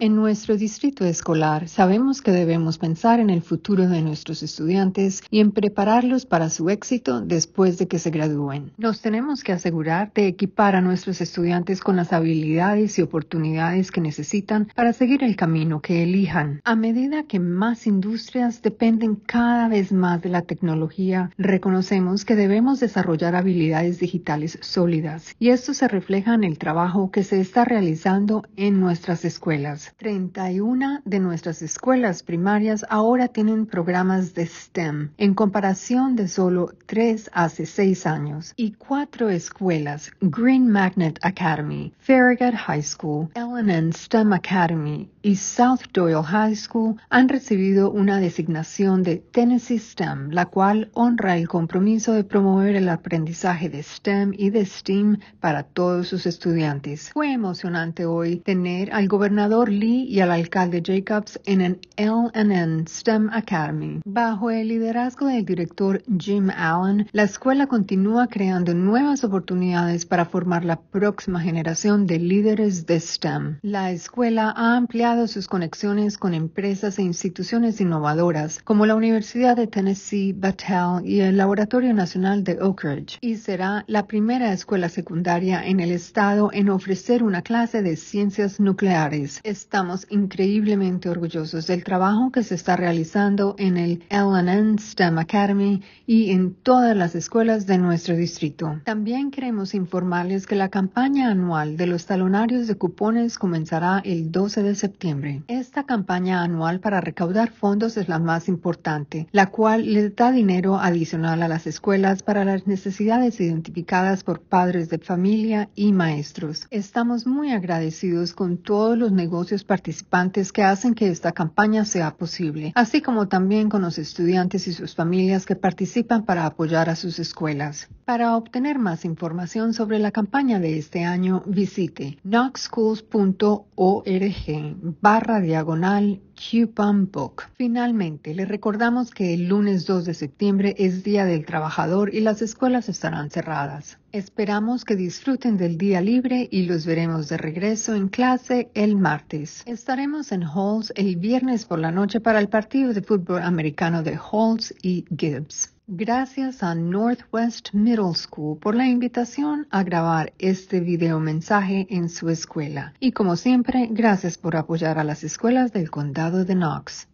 En nuestro distrito escolar sabemos que debemos pensar en el futuro de nuestros estudiantes y en prepararlos para su éxito después de que se gradúen. Nos tenemos que asegurar de equipar a nuestros estudiantes con las habilidades y oportunidades que necesitan para seguir el camino que elijan. A medida que más industrias dependen cada vez más de la tecnología, reconocemos que debemos desarrollar habilidades digitales sólidas y esto se refleja en el trabajo que se está realizando en en nuestras escuelas. 31 de nuestras escuelas primarias ahora tienen programas de STEM, en comparación de solo tres hace seis años, y cuatro escuelas, Green Magnet Academy, Farragut High School, LNN STEM Academy y South Doyle High School, han recibido una designación de Tennessee STEM, la cual honra el compromiso de promover el aprendizaje de STEM y de STEAM para todos sus estudiantes. Fue emocionante hoy al gobernador Lee y al alcalde Jacobs en el LNN STEM Academy. Bajo el liderazgo del director Jim Allen, la escuela continúa creando nuevas oportunidades para formar la próxima generación de líderes de STEM. La escuela ha ampliado sus conexiones con empresas e instituciones innovadoras como la Universidad de Tennessee, Battelle y el Laboratorio Nacional de Oak Ridge y será la primera escuela secundaria en el estado en ofrecer una clase de ciencias nucleares. Estamos increíblemente orgullosos del trabajo que se está realizando en el LNN STEM Academy y en todas las escuelas de nuestro distrito. También queremos informarles que la campaña anual de los talonarios de cupones comenzará el 12 de septiembre. Esta campaña anual para recaudar fondos es la más importante, la cual le da dinero adicional a las escuelas para las necesidades identificadas por padres de familia y maestros. Estamos muy agradecidos con todos los negocios participantes que hacen que esta campaña sea posible, así como también con los estudiantes y sus familias que participan para apoyar a sus escuelas. Para obtener más información sobre la campaña de este año, visite knoxschools.org diagonal coupon Book. Finalmente, le recordamos que el lunes 2 de septiembre es Día del Trabajador y las escuelas estarán cerradas. Esperamos que disfruten del día libre y los veremos de regreso en clase el martes. Estaremos en Halls el viernes por la noche para el partido de fútbol americano de Halls y Gibbs. Gracias a Northwest Middle School por la invitación a grabar este video mensaje en su escuela. Y como siempre, gracias por apoyar a las escuelas del condado de Knox.